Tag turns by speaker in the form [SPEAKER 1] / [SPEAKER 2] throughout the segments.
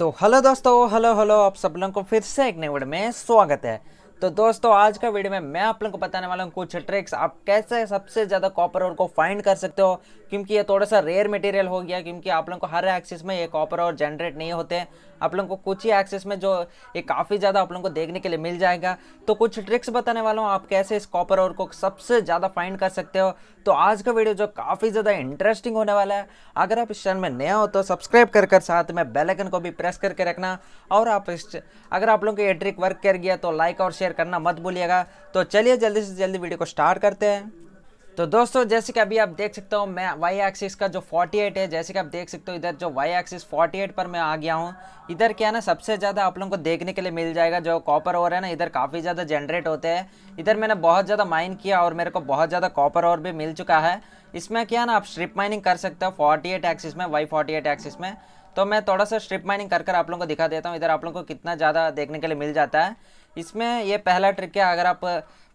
[SPEAKER 1] तो हेलो दोस्तों hello hello आप सब लोगों को फिर से एक नए वीडियो में स्वागत है तो दोस्तों आज का वीडियो में मैं आप लोगों को बताने वाला हूँ कुछ ट्रिक्स आप कैसे सबसे ज़्यादा कॉपर और को फाइंड कर सकते हो क्योंकि ये थोड़ा सा रेयर मटेरियल हो गया क्योंकि आप लोगों को हर एक्सिस में ये कॉपर और जनरेट नहीं होते आप लोगों को कुछ ही एक्सिस में जो ये काफ़ी ज़्यादा आप लोगों को देखने के लिए मिल जाएगा तो कुछ ट्रिक्स बताने वाला हूँ आप कैसे इस कॉपर और को सबसे ज़्यादा फाइंड कर सकते हो तो आज का वीडियो जो काफ़ी ज़्यादा इंटरेस्टिंग होने वाला है अगर आप इस चैनल में नया हो तो सब्सक्राइब कर कर साथ में बेलकन को भी प्रेस करके रखना और आप इस अगर आप लोगों को ये ट्रिक वर्क कर गया तो लाइक और शेयर शेयर करना मत भूलिएगा तो चलिए जल्दी से जल्दी वीडियो को स्टार्ट करते हैं तो दोस्तों जैसे कि अभी आप देख सकते हो मैं वाई एक्सिस का जो 48 है जैसे कि आप देख सकते हो इधर जो वाई एक्सिस 48 पर मैं आ गया हूँ इधर क्या है ना सबसे ज़्यादा आप लोगों को देखने के लिए मिल जाएगा जो कॉपर और है ना इधर काफ़ी ज़्यादा जनरेट होते हैं इधर मैंने बहुत ज़्यादा माइन किया और मेरे को बहुत ज़्यादा कॉपर और भी मिल चुका है इसमें क्या ना आप स्ट्रिप माइनिंग कर सकते हो फोर्टी एक्सिस में वाई फोर्टी एक्सिस में तो मैं थोड़ा सा स्ट्रिप माइनिंग कर कर आप लोगों को दिखा देता हूँ इधर आप लोगों को कितना ज़्यादा देखने के लिए मिल जाता है इसमें ये पहला ट्रिक है अगर आप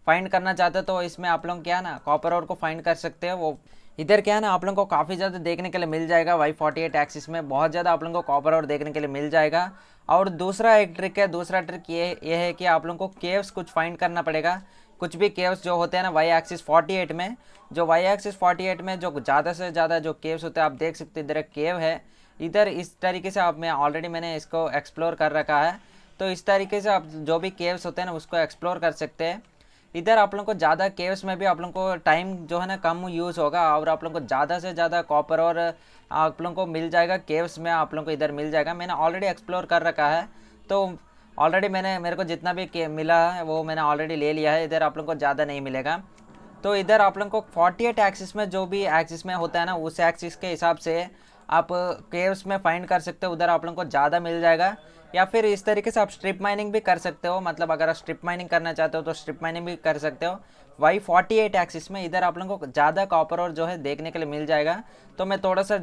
[SPEAKER 1] फाइंड करना चाहते हो तो इसमें आप लोग क्या है ना कॉपर और को फाइंड कर सकते हो वो इधर क्या है ना आप लोगों को काफ़ी ज़्यादा देखने के लिए मिल जाएगा वाई फोर्टी एट एक्सिस में बहुत ज़्यादा आप लोगों को कॉपर और देखने के लिए मिल जाएगा और दूसरा एक ट्रिक है दूसरा ट्रिक ये ये है कि आप लोगों को केव्स कुछ फाइंड करना पड़ेगा कुछ भी केव्स जो होते हैं ना वाई एक्सिस 48 में जो वाई एक्सिस 48 में जो ज़्यादा से ज़्यादा जो केव्स होते हैं आप देख सकते हैं इधर एक केव है इधर इस तरीके से आप मैं ऑलरेडी मैंने इसको एक्सप्लोर कर रखा है तो इस तरीके से आप जो भी केव्स होते हैं ना उसको एक्सप्लोर कर सकते हैं इधर आप लोगों को ज़्यादा केव्स में भी आप लोगों को टाइम जो है ना कम यूज़ होगा और आप लोग को ज़्यादा से ज़्यादा कॉपर और आप लोगों को मिल जाएगा केव्स में आप लोगों को इधर मिल जाएगा मैंने ऑलरेडी एक्सप्लोर कर रखा है तो ऑलरेडी मैंने मेरे को जितना भी मिला है वो मैंने ऑलरेडी ले लिया है इधर आप लोगों को ज़्यादा नहीं मिलेगा तो इधर आप लोगों को 48 एक्सिस में जो भी एक्सिस में होता है ना उस एक्सिस के हिसाब से आप केव्स में फाइंड कर सकते हो उधर आप लोगों को ज़्यादा मिल जाएगा या फिर इस तरीके से आप स्ट्रिप माइनिंग भी कर सकते हो मतलब अगर आप स्ट्रिप माइनिंग करना चाहते हो तो स्ट्रिप माइनिंग भी कर सकते हो वाई फोर्टी एट एक्सिस में इधर आप लोगों को ज़्यादा कॉपर और जो है देखने के लिए मिल जाएगा तो मैं थोड़ा सा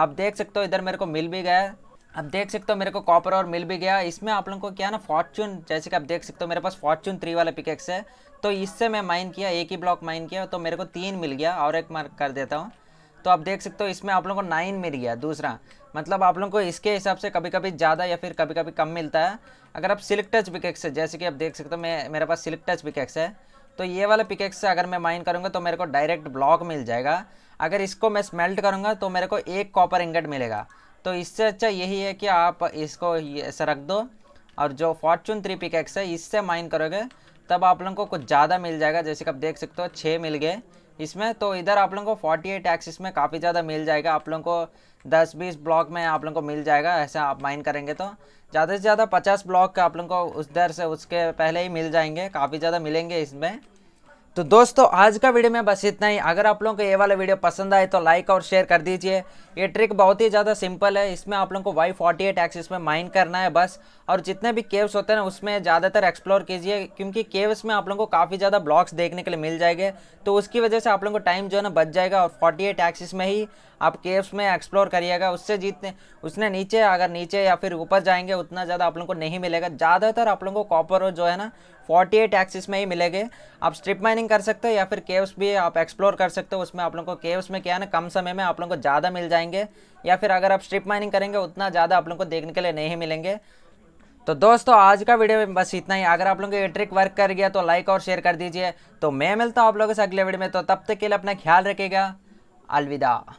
[SPEAKER 1] आप देख सकते हो इधर मेरे को मिल भी गया आप देख सकते हो मेरे को कॉपर और मिल भी गया इसमें आप लोगों को क्या ना फॉर्चून जैसे कि आप देख सकते हो मेरे पास फॉर्चून थ्री वाला पिकेक्स है तो इससे मैं माइन किया एक ही ब्लॉक माइन किया तो मेरे को तीन मिल गया और एक मार्क कर देता हूँ तो आप देख सकते हो इसमें आप लोगों को नाइन मिल गया दूसरा मतलब आप लोगों को इसके हिसाब से कभी कभी ज़्यादा या फिर कभी कभी कम मिलता है अगर आप सिल्क टच पिकेक्स है जैसे कि आप देख सकते हो मैं मेरे पास सिल्क टच पिकेक्स है तो ये वाला पिकेक्स से अगर मैं माइन करूँगा तो मेरे को डायरेक्ट ब्लॉक मिल जाएगा अगर इसको मैं स्मेल्ट करूँगा तो मेरे को एक कॉपर इंगट मिलेगा तो इससे अच्छा यही है कि आप इसको ऐसे रख दो और जो फॉर्चून थ्री पिकेक्स है इससे माइन करोगे तब आप लोगों को कुछ ज़्यादा मिल जाएगा जैसे कि आप देख सकते हो छः मिल गए इसमें तो इधर आप लोगों को फोर्टी एट एक्सिस में काफ़ी ज़्यादा मिल जाएगा आप लोगों को दस बीस ब्लॉक में आप लोगों को मिल जाएगा ऐसा आप माइन करेंगे तो ज़्यादा से ज़्यादा पचास ब्लॉक आप लोगों को उस दर से उसके पहले ही मिल जाएंगे काफ़ी ज़्यादा मिलेंगे इसमें तो दोस्तों आज का वीडियो में बस इतना ही अगर आप लोगों को ये वाला वीडियो पसंद आए तो लाइक और शेयर कर दीजिए ये ट्रिक बहुत ही ज़्यादा सिंपल है इसमें आप लोगों को वाई फोर्टी एट एक्सिस में माइन करना है बस और जितने भी केव्स होते हैं उसमें ज़्यादातर एक्सप्लोर कीजिए क्योंकि केव्स में आप लोगों को काफ़ी ज़्यादा ब्लॉक्स देखने के लिए मिल जाएंगे तो उसकी वजह से आप लोगों को टाइम जो है ना बच जाएगा और फोर्टी एट एक्सिस में ही आप केव्स में एक्सप्लोर करिएगा उससे जितने उसने नीचे अगर नीचे या फिर ऊपर जाएंगे उतना ज़्यादा आप लोगों को नहीं मिलेगा ज़्यादातर आप लोगों को कॉपर जो है ना फोर्टी एट एक्सिस में ही मिलेंगे आप स्ट्रिप माइनिंग कर सकते हो या फिर केव्स भी आप एक्सप्लोर कर सकते हो उसमें आप लोगों को केव्स में क्या है ना कम समय में आप लोग को ज़्यादा मिल जाएंगे या फिर अगर आप स्ट्रिप माइनिंग करेंगे उतना ज़्यादा आप लोग को देखने के लिए नहीं मिलेंगे तो दोस्तों आज का वीडियो में बस इतना ही अगर आप लोगों को ये ट्रिक वर्क कर गया तो लाइक और शेयर कर दीजिए तो मैं मिलता हूँ आप लोगों से अगले वीडियो में तो तब तक के लिए अपना ख्याल रखेगा अलविदा